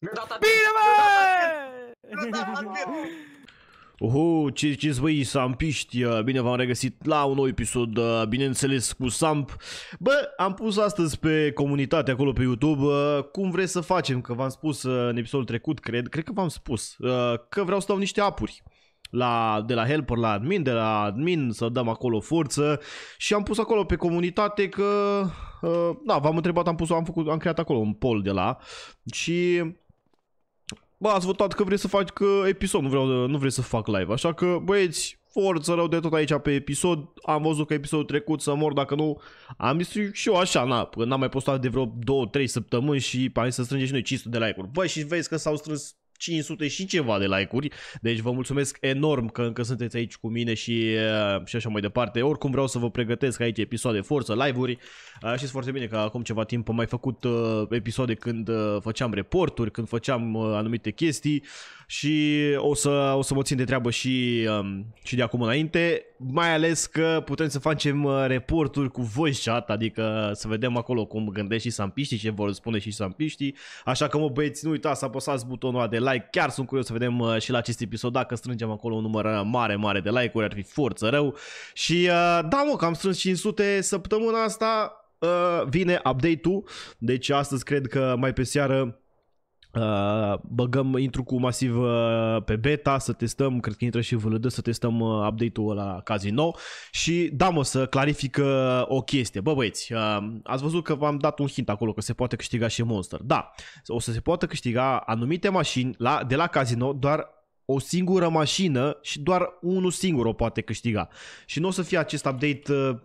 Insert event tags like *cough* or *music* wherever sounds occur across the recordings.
Bine, bă! *laughs* Uhu, ce ziceți voi, sampiști? Uh, bine v-am regăsit la un nou episod, uh, bineînțeles, cu Samp. Bă, am pus astăzi pe comunitate acolo pe YouTube uh, cum vreți să facem, că v-am spus în episodul trecut, cred, cred că v-am spus, că vreau să dau niște apuri la, de la helper la admin, de la admin să dăm acolo forță și am pus acolo pe comunitate că, uh, da, v-am întrebat, am pus am, făcut, am creat acolo un poll de la și Bă, ați votat că vrei să faci că episod, nu, vreau, nu vrei să fac live, așa că băieți, forță rău de tot aici pe episod, am văzut că episodul trecut să mor, dacă nu, am zis și eu așa, na, n-am mai postat de vreo 2-3 săptămâni și am zis să strângem și noi 500 de like-uri. Bă, și vezi că s-au strâns 500 și ceva de like-uri, deci vă mulțumesc enorm că încă sunteți aici cu mine și, uh, și așa mai departe. Oricum vreau să vă pregătesc aici episoade forță, live-uri. Uh, știți foarte bine că acum ceva timp am mai făcut uh, episoade când făceam reporturi, când făceam anumite chestii și o să, o să mă țin de treabă și, um, și de acum înainte, mai ales că putem să facem reporturi cu voice chat, adică să vedem acolo cum gândești și sampiștii, ce vor spune și sampiștii. Așa că mă băieți, nu uitați să apăsați butonul de like like. Chiar sunt curios să vedem uh, și la acest episod dacă strângem acolo un număr uh, mare, mare de like-uri, ar fi forță rău. Și uh, da, mă, că am strâns 500 săptămâna asta, uh, vine update-ul. Deci astăzi cred că mai pe seară Uh, băgăm, intru cu masiv uh, pe beta să testăm, cred că intră și VLD să testăm uh, update-ul la Casino și da mă să clarific uh, o chestie. Bă băieți, uh, ați văzut că v-am dat un hint acolo că se poate câștiga și Monster. Da, o să se poată câștiga anumite mașini la, de la Casino doar o singură mașină și doar unul singur o poate câștiga. Și nu o să fie acest update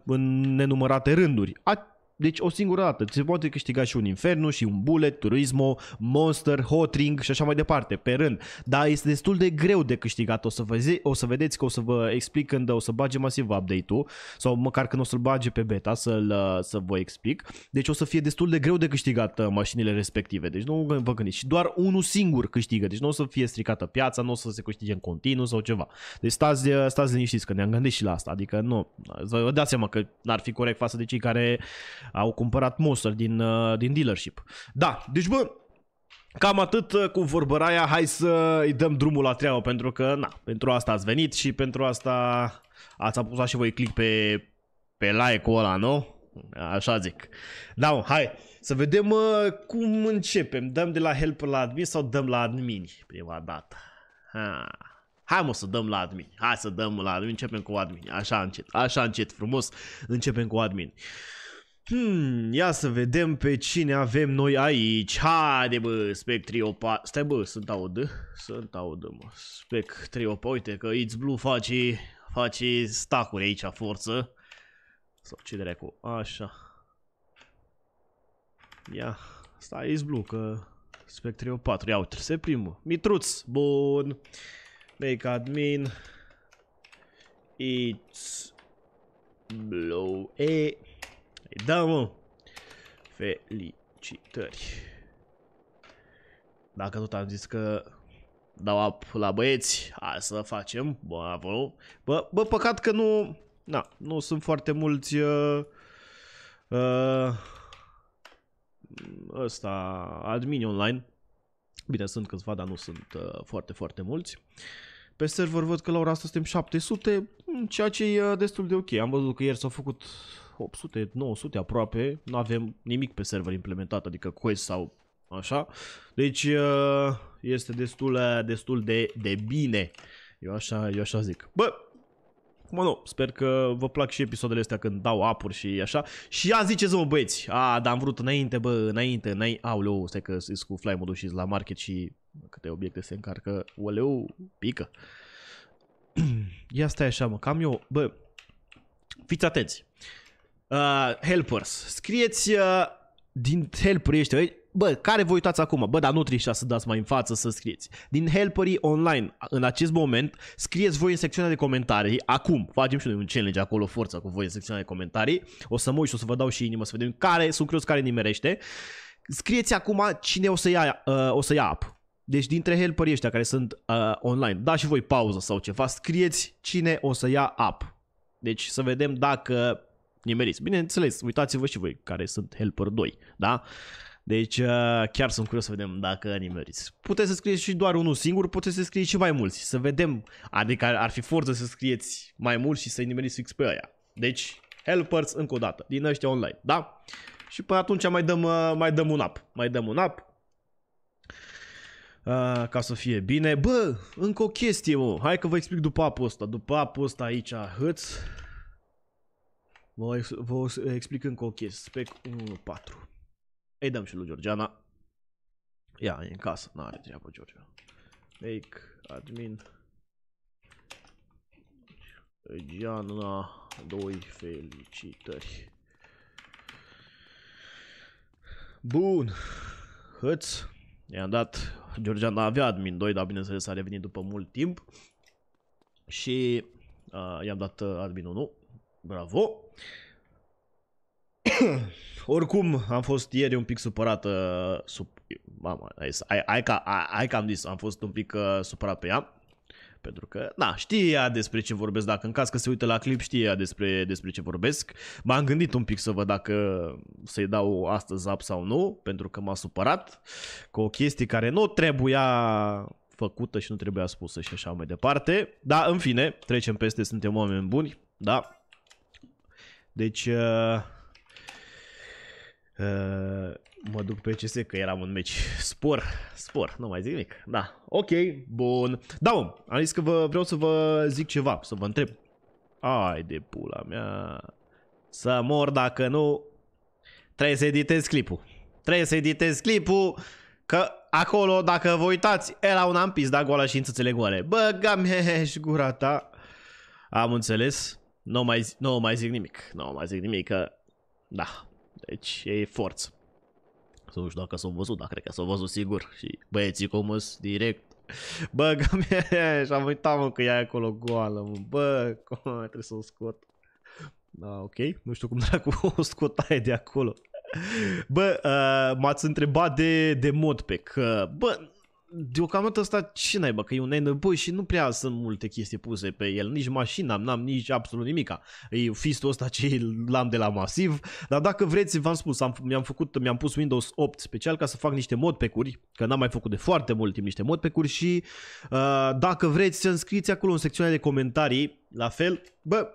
în nenumărate rânduri. A- deci o singură dată. Se poate câștiga și un Inferno, și un Bullet, Turismo, Monster, Hot Ring și așa mai departe, pe rând. Dar este destul de greu de câștigat. O să, vă zi, o să vedeți că o să vă explic când o să bage masiv update-ul sau măcar când o să-l bage pe beta să-l, să vă explic. Deci o să fie destul de greu de câștigat uh, mașinile respective. Deci nu vă gândiți. Și doar unul singur câștigă. Deci nu o să fie stricată piața, nu o să se câștige în continuu sau ceva. Deci stați, uh, stați liniștiți că ne-am gândit și la asta. Adică nu, vă dați seama că n-ar fi corect față de cei care au cumpărat Monster din, uh, din dealership. Da, deci bă, Cam atât uh, cu vorbăraia, hai să îi dăm drumul la treabă pentru că, na, pentru asta ați venit și pentru asta ați apus și voi click pe, pe like-ul ăla, nu? Așa zic. Da, hai, să vedem uh, cum începem. Dăm de la help la admin sau dăm la admin prima dată? Ha. Hai mă să dăm la admin. Hai să dăm la admin, începem cu admin. Așa încet, așa încet, frumos, începem cu admin. Uh, Hmm, ia să vedem pe cine avem noi aici. Haide, bă, Spec Triopa. Stai, bă, sunt aud. Sunt aud, mă. Spec uite că It's Blue face, face stacuri aici, forță. Sau ce cu Așa. Ia, stai, It's Blue, că Spec Triopa, ia uite, se primă. Mitruț, bun. Make admin. It's Blue. E, da, mă! Felicitări! Dacă tot am zis că dau ap la băieți, hai să facem, bravo! Bă, bă, păcat că nu... Na, nu sunt foarte mulți... Uh, uh, ăsta, admini online. Bine, sunt câțiva, dar nu sunt uh, foarte, foarte mulți. Pe server văd că la ora asta suntem 700, ceea ce e uh, destul de ok. Am văzut că ieri s-au făcut 800, 900 aproape, nu avem nimic pe server implementat, adică quest sau așa. Deci uh, este destul, uh, destul de, de bine, eu așa, eu așa zic. Bă, Mă, nu, sper că vă plac și episoadele astea când dau apuri și așa. Și ia ziceți mă băieți, a, dar am vrut înainte, bă, înainte, înainte, auleu, stai că sunt cu fly modul și la market și câte obiecte se încarcă, oleu, pică. *clears throat* ia stai așa, mă, cam eu, bă, fiți atenți. Uh, helpers. Scrieți uh, din helperii ăștia, bă, care vă uitați acum? Bă, dar nu trebuie să dați mai în față să scrieți. Din helperii online, în acest moment, scrieți voi în secțiunea de comentarii. Acum, facem și noi un challenge acolo, forța cu voi în secțiunea de comentarii. O să mă uit și o să vă dau și inimă să vedem care sunt curios care nimerește. Scrieți acum cine o să ia, uh, o să ia app. Deci dintre helperii ăștia care sunt uh, online, da și voi pauză sau ceva, scrieți cine o să ia app. Deci să vedem dacă nimeriți. Bineînțeles, uitați-vă și voi care sunt Helper 2, da? Deci uh, chiar sunt curios să vedem dacă nimeriți. Puteți să scrieți și doar unul singur, puteți să scrieți și mai mulți, să vedem. Adică ar fi forță să scrieți mai mulți și să-i nimeriți fix pe aia. Deci, helpers încă o dată, din ăștia online, da? Și până atunci mai dăm, uh, mai dăm un up, mai dăm un up. Uh, ca să fie bine. Bă, încă o chestie, mă. Hai că vă explic după apul ăsta. După apul ăsta aici, hâț. Vă, vă explic încă o chestie. Spec 1.4. Ei dăm și lui Georgiana. Ia, e în casă, n-are treabă Georgiana. Make admin Georgiana, 2. felicitări. Bun. Hăț. I-am dat. Georgiana avea admin 2, dar bineînțeles a revenit după mult timp. Și uh, i-am dat uh, admin 1. Bravo! *coughs* Oricum, am fost ieri un pic supărată, uh, sub, mama, ai, ai, ca, ai, ai cam zis, am fost un pic uh, supărat pe ea, pentru că, na, știe ea despre ce vorbesc, dacă în caz că se uită la clip, știe ea despre, despre ce vorbesc. M-am gândit un pic să văd dacă să-i dau astăzi zap sau nu, pentru că m-a supărat cu o chestie care nu trebuia făcută și nu trebuia spusă și așa mai departe. Dar, în fine, trecem peste, suntem oameni buni, da, deci... Uh, uh, mă duc pe CS că eram un meci. Spor, spor, nu mai zic nimic. Da, ok, bun. Da, om, am zis că vă, vreau să vă zic ceva, să vă întreb. Ai de pula mea. Să mor dacă nu. Trebuie să editez clipul. Trebuie să editez clipul. Că acolo, dacă vă uitați, era un ampis, da, goala și înțățele goale. Bă, gam, și gura ta. Am înțeles. Nu mai, zi, nu mai zic nimic, nu mai zic nimic, că da, deci e forță. Nu știu dacă s-au văzut, dar cred că s-au văzut sigur și băieții cum direct *laughs* Bă, mi-a *laughs* și-am uitat, mă, că ea e acolo goală, mă. Bă, cum, trebuie să o scot. Da, ok. Nu știu cum *laughs* dracu o scot aia de acolo. Bă, uh, m-ați întrebat de, de modpack. Uh, bă, deocamdată asta ce naibă, că e un NB și nu prea sunt multe chestii puse pe el, nici mașina, n-am nici absolut nimica. E fistul ăsta ce l-am de la masiv, dar dacă vreți, v-am spus, am, mi-am, făcut, mi-am pus Windows 8 special ca să fac niște curi că n-am mai făcut de foarte mult timp niște curi și uh, dacă vreți să înscriți acolo în secțiunea de comentarii, la fel, bă,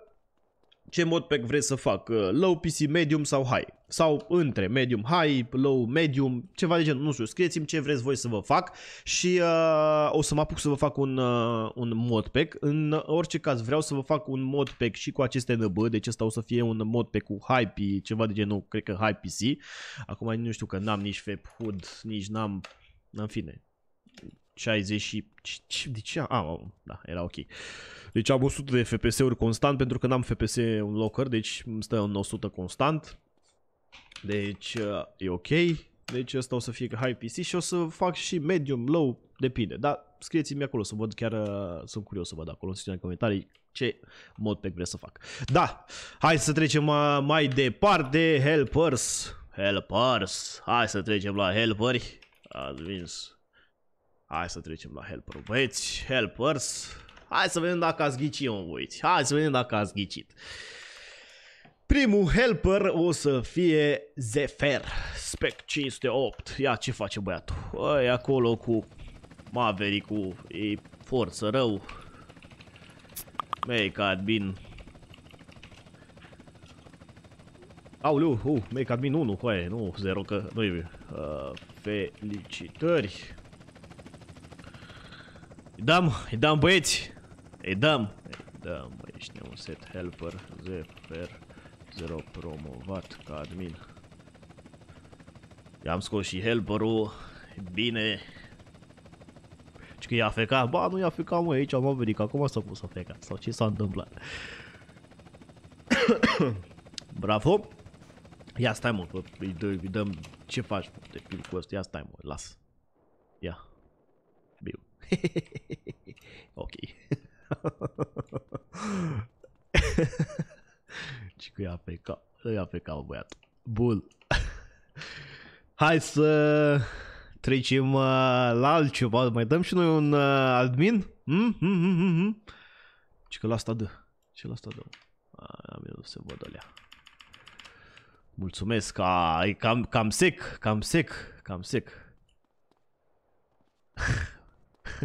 ce modpack vreți să fac, uh, low PC, medium sau high. Sau între medium, high, low, medium, ceva de genul, nu știu, scrieți-mi ce vreți voi să vă fac și uh, o să mă apuc să vă fac un, uh, un modpack. În orice caz vreau să vă fac un modpack și cu aceste NB, deci asta o să fie un modpack cu high PC, ceva de genul, cred că high PC. Acum nu știu că n-am nici FEP hood, nici n-am, în fine, 60 și... De ce? Ah, da, era ok. Deci am 100 de FPS-uri constant pentru că n-am FPS un locker, deci îmi stă în 100 constant. Deci uh, e ok. Deci asta o să fie high PC și o să fac și medium, low, depinde. Dar scrieți-mi acolo să văd chiar, uh, sunt curios să văd acolo în comentarii ce mod pe vreți să fac. Da, hai să trecem uh, mai departe, helpers, helpers, hai să trecem la helperi. Ați vins Hai să trecem la helper băieți, helpers. Hai să vedem dacă ați ghicit, mă băieți. Hai să vedem dacă ați ghicit. Primul helper o să fie Zefer spec 508. Ia ce face băiatul. E acolo cu Maverick-ul, e forță rău. Make admin. Auleu, uh, make admin 1, hoaie, nu 0, că nu e. Uh, felicitări. Îi dam, îi dam băieți! Îi dam! Îi dam, băieți, ne un set helper, zefer, 0 promovat ca admin. I-am scos și helperul, bine. Și că i-a fecat, ba nu i-a fecat mă, aici am venit, că acum s-a pus să fecat, sau ce s-a întâmplat. *coughs* Bravo! Ia stai mă, îi dăm, ce faci, Te pil cu ăsta, ia stai mă, las. Ia. *laughs* ok. Ce *laughs* cu ea pe cap, ea pe cap, băiat. Bun. *laughs* Hai să trecem uh, la altceva. Mai dăm și noi un uh, admin? Mm? Mm, mm, Ce că la asta dă. Ce la asta dă? Am nu se văd alea. Mulțumesc, a, e cam, cam sec, cam sec, cam sec.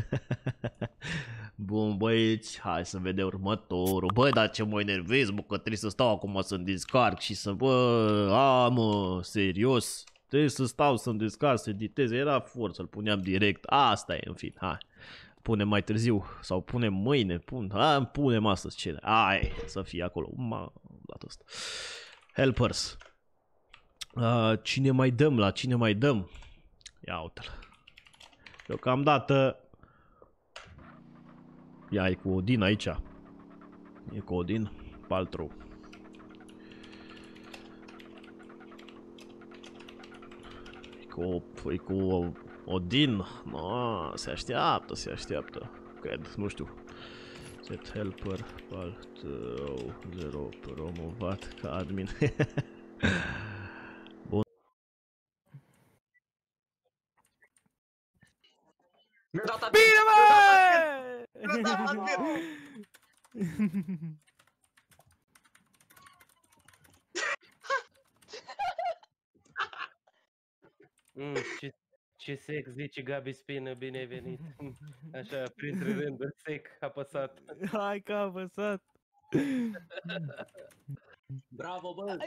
*laughs* Bun, băieți, hai să vedem următorul. Băi, dar ce mă enervez, bă, că trebuie să stau acum să-mi descarc și să... Bă, a, mă, serios? Trebuie să stau să-mi descarc, să editez. Era forță, îl puneam direct. Asta e, în fin, hai. Punem mai târziu sau punem mâine, pun, a, punem astăzi ce... Ai, să fie acolo. M-a dat asta. Helpers. A, cine mai dăm la cine mai dăm? Ia uite-l. Deocamdată Ia, e cu Odin aici. E cu Odin. Paltru. E cu, e cu Odin. No, se așteaptă, se așteaptă. Cred, nu știu. Set helper Paltrow 0 promovat ca *laughs* admin. Bun. Bine, bă! Mm, ce, ce sex, zice Gabi Spină, binevenit. *laughs* Așa, printre rânduri, sec, apăsat. Hai că apăsat. Bravo, bă!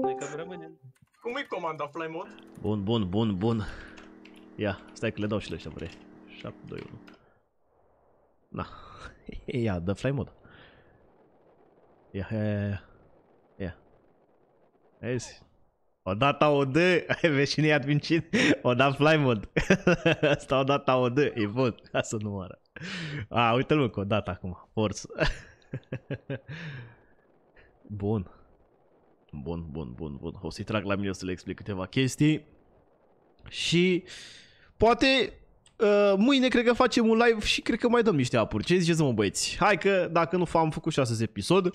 Ajunge... cam rămânem. Cum e comanda fly mode? Bun, bun, bun, bun. Ia, stai că le dau și le ăștia vrei. 7, 2, 1. Na, da. *laughs* ia, dă fly mode. Ia, ia, ia, ia. Vezi? o dă, ai veșinii advincit, o dat fly mode. *laughs* Asta o o dă, e bun, ca să nu moară. A, uite-l încă o dată acum, forță. *laughs* Bun. Bun, bun, bun, bun. O să-i trag la mine o să le explic câteva chestii. Și poate Uh, mâine cred că facem un live și cred că mai dăm niște apuri. Ce ziceți, mă, băieți? Hai că dacă nu am făcut și astăzi episod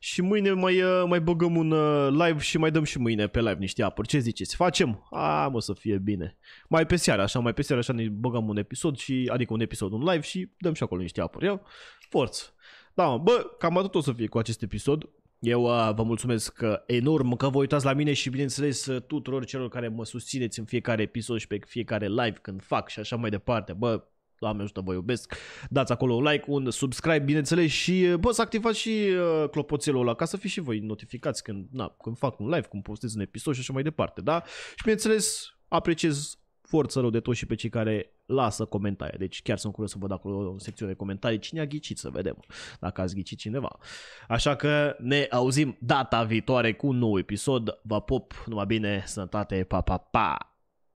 și mâine mai, uh, mai băgăm un uh, live și mai dăm și mâine pe live niște apuri. Ce ziceți? Facem? A, mă, să fie bine. Mai pe seară, așa, mai pe seară, așa ne băgăm un episod și, adică un episod, un live și dăm și acolo niște apuri. Eu, forță. Da, mă, bă, cam atât o să fie cu acest episod. Eu uh, vă mulțumesc uh, enorm că vă uitați la mine și bineînțeles uh, tuturor celor care mă susțineți în fiecare episod și pe fiecare live când fac și așa mai departe. Bă, Doamne ajută, vă iubesc. Dați acolo un like, un subscribe, bineînțeles, și uh, bă, să activați și uh, clopoțelul ăla ca să fiți și voi notificați când, na, când fac un live, când postez un episod și așa mai departe, da? Și bineînțeles, apreciez forță rău de tot și pe cei care lasă comentarii. Deci chiar sunt curios să văd acolo o secțiune de comentarii cine a ghicit, să vedem dacă ați ghicit cineva. Așa că ne auzim data viitoare cu un nou episod. Vă pop, numai bine, sănătate, pa, pa, pa!